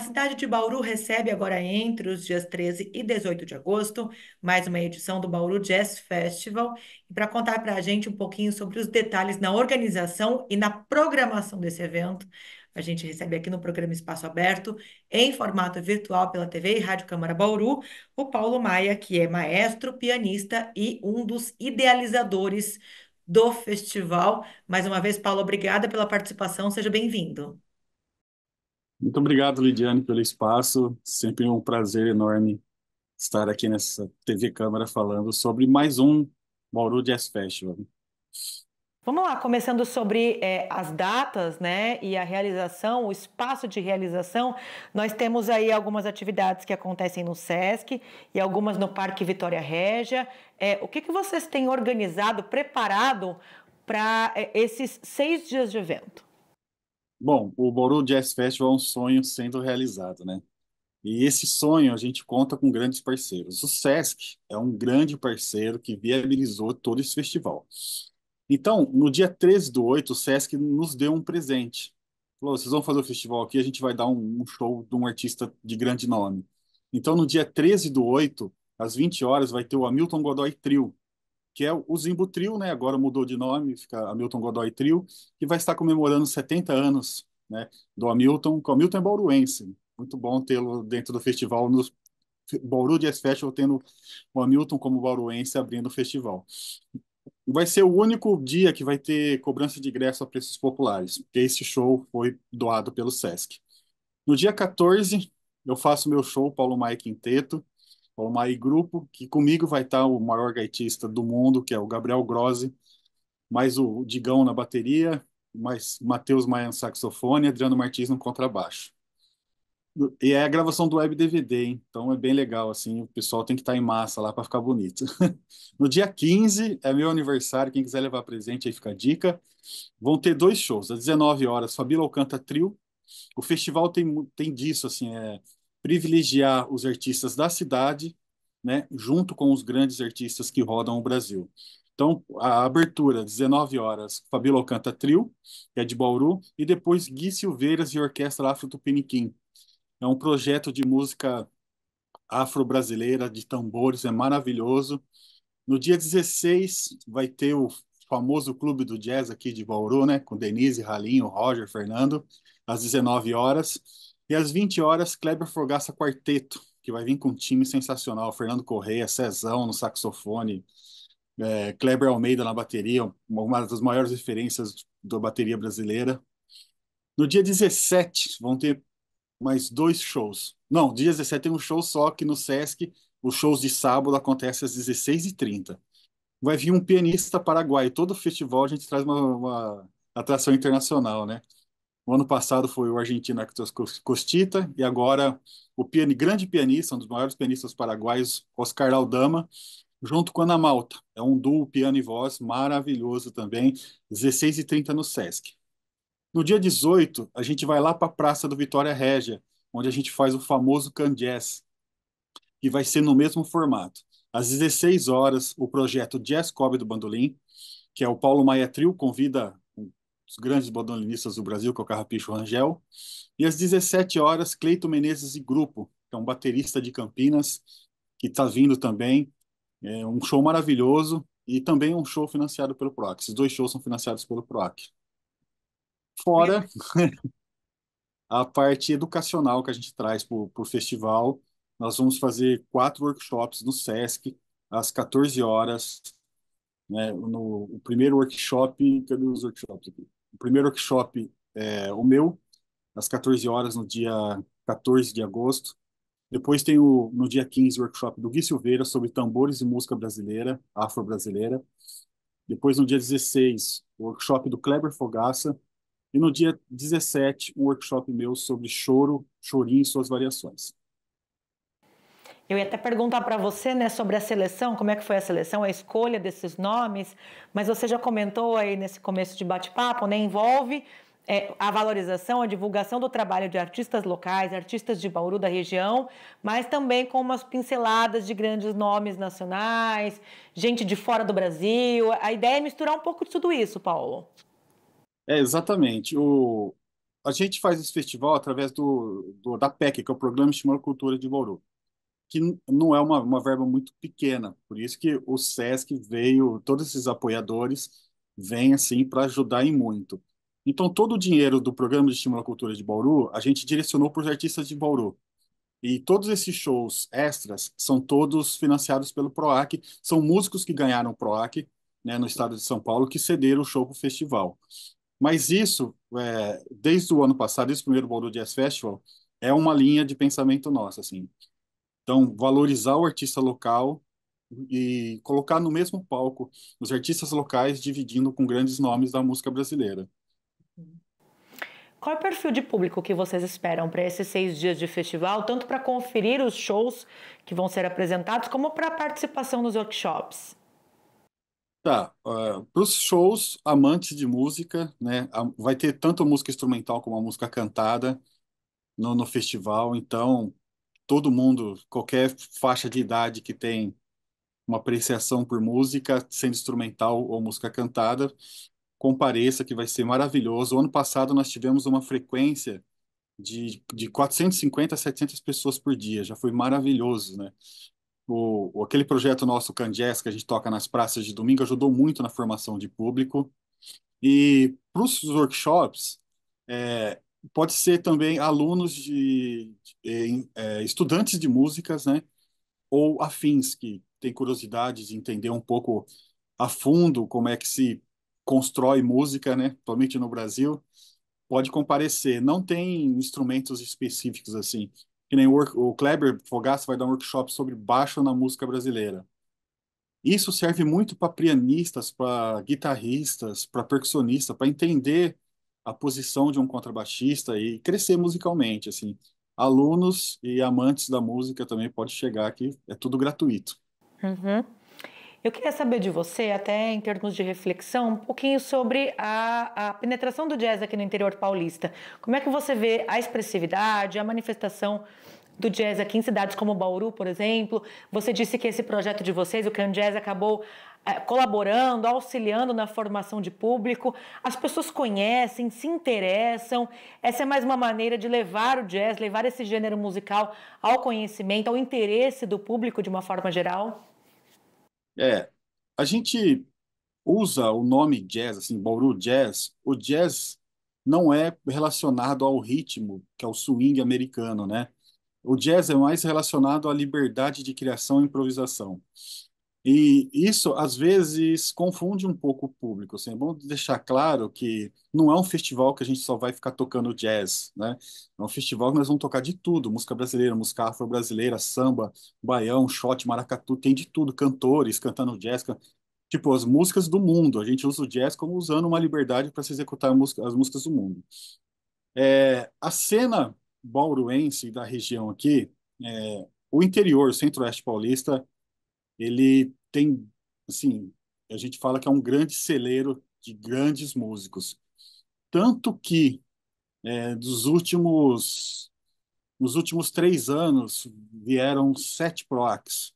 A cidade de Bauru recebe agora, entre os dias 13 e 18 de agosto, mais uma edição do Bauru Jazz Festival. E para contar para a gente um pouquinho sobre os detalhes na organização e na programação desse evento, a gente recebe aqui no programa Espaço Aberto, em formato virtual pela TV e Rádio Câmara Bauru, o Paulo Maia, que é maestro, pianista e um dos idealizadores do festival. Mais uma vez, Paulo, obrigada pela participação, seja bem-vindo. Muito obrigado, Lidiane, pelo espaço. Sempre um prazer enorme estar aqui nessa TV Câmara falando sobre mais um Bauru Jazz Festival. Vamos lá, começando sobre é, as datas, né, e a realização, o espaço de realização. Nós temos aí algumas atividades que acontecem no SESC e algumas no Parque Vitória Régia. É, o que, que vocês têm organizado, preparado para é, esses seis dias de evento? Bom, o Bauru Jazz Festival é um sonho sendo realizado, né? E esse sonho a gente conta com grandes parceiros. O SESC é um grande parceiro que viabilizou todo esse festival. Então, no dia 13 do 8, o SESC nos deu um presente. Falou, vocês vão fazer o festival aqui, a gente vai dar um, um show de um artista de grande nome. Então, no dia 13 do 8, às 20 horas, vai ter o Hamilton Godoy Trio, que é o Zimbo Trio, né? agora mudou de nome, fica Hamilton Godoy Trio, que vai estar comemorando 70 anos né, do Hamilton, que o Hamilton é bauruense. Muito bom tê-lo dentro do festival, no Bauru Jazz Festival, tendo o Hamilton como bauruense abrindo o festival. Vai ser o único dia que vai ter cobrança de ingresso a preços populares, porque esse show foi doado pelo SESC. No dia 14, eu faço meu show, Paulo Maia Quinteto, formar aí grupo, que comigo vai estar o maior gaitista do mundo, que é o Gabriel Grozzi, mais o Digão na bateria, mais Matheus Maia no saxofone, Adriano Martins no contrabaixo. E é a gravação do web DVD, hein? então é bem legal, assim, o pessoal tem que estar em massa lá para ficar bonito. no dia 15 é meu aniversário, quem quiser levar presente aí fica a dica. Vão ter dois shows, às 19 horas, Fabíola Alcanta Trio. O festival tem, tem disso, assim, é privilegiar os artistas da cidade, né, junto com os grandes artistas que rodam o Brasil. Então, a abertura, 19 horas, Fabíola canta Trio, que é de Bauru, e depois Gui Silveiras e Orquestra Afro Tupiniquim. É um projeto de música afro-brasileira, de tambores, é maravilhoso. No dia 16 vai ter o famoso Clube do Jazz aqui de Bauru, né, com Denise, Ralinho, Roger, Fernando, às 19 horas. E às 20 horas, Kleber Forgaça Quarteto, que vai vir com um time sensacional. Fernando Correia, Cezão no saxofone, é, Kleber Almeida na bateria, uma das maiores referências da bateria brasileira. No dia 17 vão ter mais dois shows. Não, dia 17 tem um show só que no Sesc, os shows de sábado acontecem às 16h30. Vai vir um pianista paraguaio. Todo festival a gente traz uma, uma atração internacional, né? O ano passado foi o argentino Hector Costita e agora o piano, grande pianista, um dos maiores pianistas paraguaios, Oscar Aldama, junto com Ana Malta. É um duo piano e voz maravilhoso também, 16h30 no Sesc. No dia 18, a gente vai lá para a Praça do Vitória Régia, onde a gente faz o famoso Can Jazz, que vai ser no mesmo formato. Às 16 horas, o projeto Jazz Cobb do Bandolim, que é o Paulo Maia Trio, convida os grandes bandolinistas do Brasil, que é o Carrapicho Rangel. E às 17 horas, Cleito Menezes e Grupo, que é um baterista de Campinas, que está vindo também. É um show maravilhoso e também um show financiado pelo PROAC. Esses dois shows são financiados pelo PROAC. Fora a parte educacional que a gente traz para o festival, nós vamos fazer quatro workshops no SESC, às 14 horas, né, no o primeiro workshop, cadê os workshops aqui? primeiro workshop é o meu, às 14 horas, no dia 14 de agosto. Depois tem o, no dia 15 o workshop do Gui Silveira sobre tambores e música brasileira, afro-brasileira. Depois, no dia 16, o workshop do Kleber Fogaça. E no dia 17, um workshop meu sobre choro, chorinho e suas variações. Eu ia até perguntar para você, né, sobre a seleção, como é que foi a seleção, a escolha desses nomes, mas você já comentou aí nesse começo de bate-papo, né, envolve é, a valorização, a divulgação do trabalho de artistas locais, artistas de Bauru da região, mas também com umas pinceladas de grandes nomes nacionais, gente de fora do Brasil. A ideia é misturar um pouco de tudo isso, Paulo. É, exatamente. O... A gente faz esse festival através do, do da PEC, que é o Programa Estimular Cultura de Bauru que não é uma, uma verba muito pequena. Por isso que o SESC veio, todos esses apoiadores vêm assim para ajudar em muito. Então, todo o dinheiro do programa de estímulo à cultura de Bauru, a gente direcionou para os artistas de Bauru. E todos esses shows extras são todos financiados pelo PROAC, são músicos que ganharam o PROAC né, no estado de São Paulo que cederam o show para o festival. Mas isso, é, desde o ano passado, esse primeiro Bauru Jazz Festival, é uma linha de pensamento nossa. Assim. Então, valorizar o artista local e colocar no mesmo palco os artistas locais dividindo com grandes nomes da música brasileira. Qual é o perfil de público que vocês esperam para esses seis dias de festival, tanto para conferir os shows que vão ser apresentados, como para a participação nos workshops? Tá, uh, ah, para os shows amantes de música, né, vai ter tanto música instrumental como a música cantada no, no festival, então todo mundo, qualquer faixa de idade que tem uma apreciação por música, sendo instrumental ou música cantada, compareça, que vai ser maravilhoso. O ano passado nós tivemos uma frequência de, de 450 a 700 pessoas por dia, já foi maravilhoso, né? O, aquele projeto nosso, Candies, que a gente toca nas praças de domingo, ajudou muito na formação de público. E para os workshops, é, pode ser também alunos de, de é, estudantes de músicas, né? Ou afins que têm curiosidade de entender um pouco a fundo como é que se constrói música, né? Atualmente no Brasil, pode comparecer. Não tem instrumentos específicos assim. Que nem o Kleber Fogaça vai dar um workshop sobre baixo na música brasileira. Isso serve muito para pianistas, para guitarristas, para percussionistas, para entender a posição de um contrabaixista e crescer musicalmente, assim. Alunos e amantes da música também pode chegar aqui, é tudo gratuito. Uhum. Eu queria saber de você, até em termos de reflexão, um pouquinho sobre a, a, penetração do jazz aqui no interior paulista. Como é que você vê a expressividade, a manifestação do jazz aqui em cidades como Bauru, por exemplo? Você disse que esse projeto de vocês, o Can Jazz, acabou é, colaborando, auxiliando na formação de público. As pessoas conhecem, se interessam. Essa é mais uma maneira de levar o jazz, levar esse gênero musical ao conhecimento, ao interesse do público de uma forma geral. É, a gente usa o nome jazz, assim, Bauru Jazz. O jazz não é relacionado ao ritmo, que é o swing americano, né? O jazz é mais relacionado à liberdade de criação e improvisação. E isso, às vezes, confunde um pouco o público. Assim. É bom deixar claro que não é um festival que a gente só vai ficar tocando jazz. Né? É um festival que nós vamos tocar de tudo: música brasileira, música afro-brasileira, samba, baião, shot, maracatu, tem de tudo. Cantores cantando jazz, can... tipo as músicas do mundo. A gente usa o jazz como usando uma liberdade para se executar as músicas do mundo. É, a cena bauruense da região aqui, é, o interior, centro-oeste paulista, ele tem, assim, a gente fala que é um grande celeiro de grandes músicos. Tanto que, é, dos últimos, nos últimos três anos, vieram sete PROACs.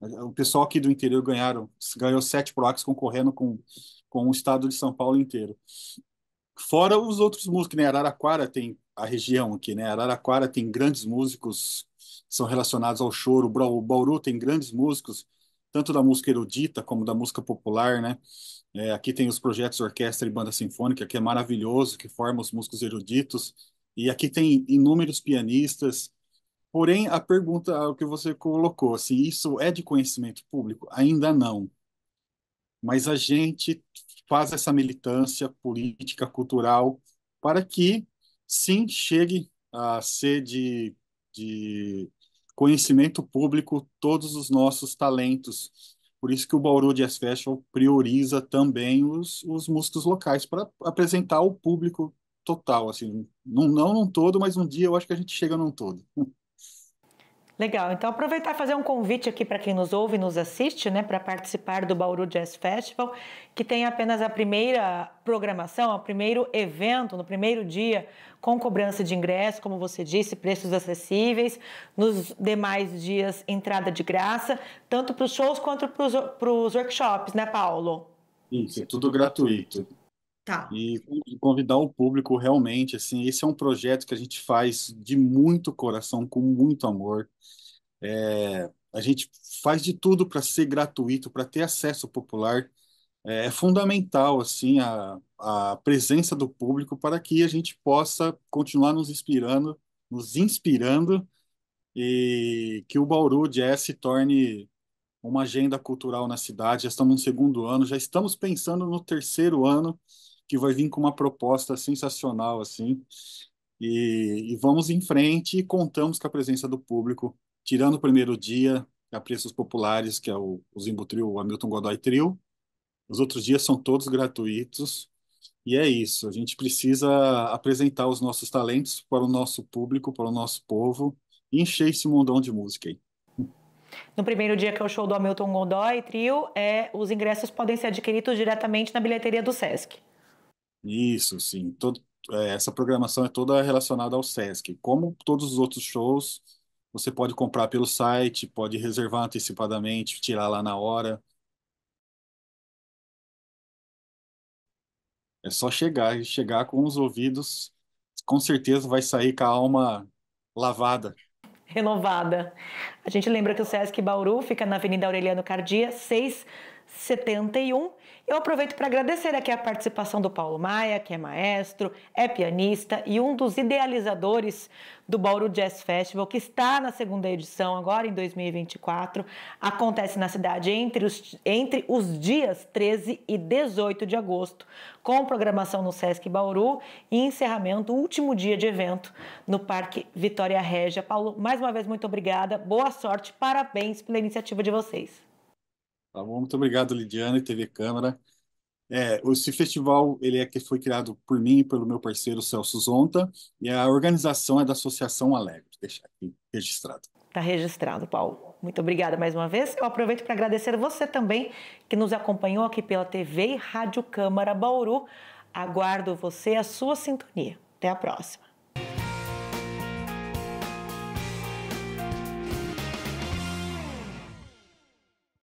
O pessoal aqui do interior ganharam, ganhou sete PROACs concorrendo com, com o estado de São Paulo inteiro. Fora os outros músicos, né? Araraquara tem a região aqui, né? Araraquara tem grandes músicos são relacionados ao choro. O Bauru tem grandes músicos tanto da música erudita como da música popular, né? É, aqui tem os projetos orquestra e banda sinfônica, que é maravilhoso, que forma os músicos eruditos, e aqui tem inúmeros pianistas. Porém, a pergunta o que você colocou, se assim, isso é de conhecimento público? Ainda não. Mas a gente faz essa militância política, cultural, para que, sim, chegue a ser de, de conhecimento público todos os nossos talentos. Por isso que o Bauru Jazz Festival prioriza também os, os músicos locais para apresentar o público total, assim, não, não num todo, mas um dia eu acho que a gente chega num todo. Legal, então aproveitar e fazer um convite aqui para quem nos ouve e nos assiste, né, para participar do Bauru Jazz Festival, que tem apenas a primeira programação, o primeiro evento, no primeiro dia, com cobrança de ingresso, como você disse, preços acessíveis, nos demais dias, entrada de graça, tanto para os shows quanto para os workshops, né, Paulo? Isso, é tudo gratuito. Tá. E convidar o público realmente, assim, esse é um projeto que a gente faz de muito coração, com muito amor. É, a gente faz de tudo para ser gratuito, para ter acesso popular. É, é fundamental, assim, a, a presença do público para que a gente possa continuar nos inspirando, nos inspirando e que o Bauru Jazz se torne uma agenda cultural na cidade. Já estamos no segundo ano, já estamos pensando no terceiro ano que vai vir com uma proposta sensacional, assim. E, e vamos em frente e contamos com a presença do público, tirando o primeiro dia, a preços populares, que é o, o Zimbo Trio, o Hamilton Godoy Trio. Os outros dias são todos gratuitos. E é isso, a gente precisa apresentar os nossos talentos para o nosso público, para o nosso povo, e encher esse mundão de música aí. No primeiro dia, que é o show do Hamilton Godoy Trio, é, os ingressos podem ser adquiridos diretamente na bilheteria do Sesc. Isso, sim. Todo, é, essa programação é toda relacionada ao Sesc. Como todos os outros shows, você pode comprar pelo site, pode reservar antecipadamente, tirar lá na hora. É só chegar, e chegar com os ouvidos, com certeza vai sair com a alma lavada. Renovada. A gente lembra que o Sesc Bauru fica na Avenida Aureliano Cardia, 6. Seis 71. Eu aproveito para agradecer aqui a participação do Paulo Maia, que é maestro, é pianista e um dos idealizadores do Bauru Jazz Festival, que está na segunda edição agora em 2024. Acontece na cidade entre os, entre os dias 13 e 18 de agosto, com programação no Sesc Bauru e encerramento, último dia de evento, no Parque Vitória Régia. Paulo, mais uma vez, muito obrigada, boa sorte, parabéns pela iniciativa de vocês. Tá bom? Muito obrigado, Lidiana e TV Câmara. É, esse festival ele é que foi criado por mim e pelo meu parceiro Celso Zonta e a organização é da Associação Alegre. Deixar aqui registrado. Está registrado, Paulo. Muito obrigada mais uma vez. Eu aproveito para agradecer você também que nos acompanhou aqui pela TV e Rádio Câmara Bauru. Aguardo você a sua sintonia. Até a próxima.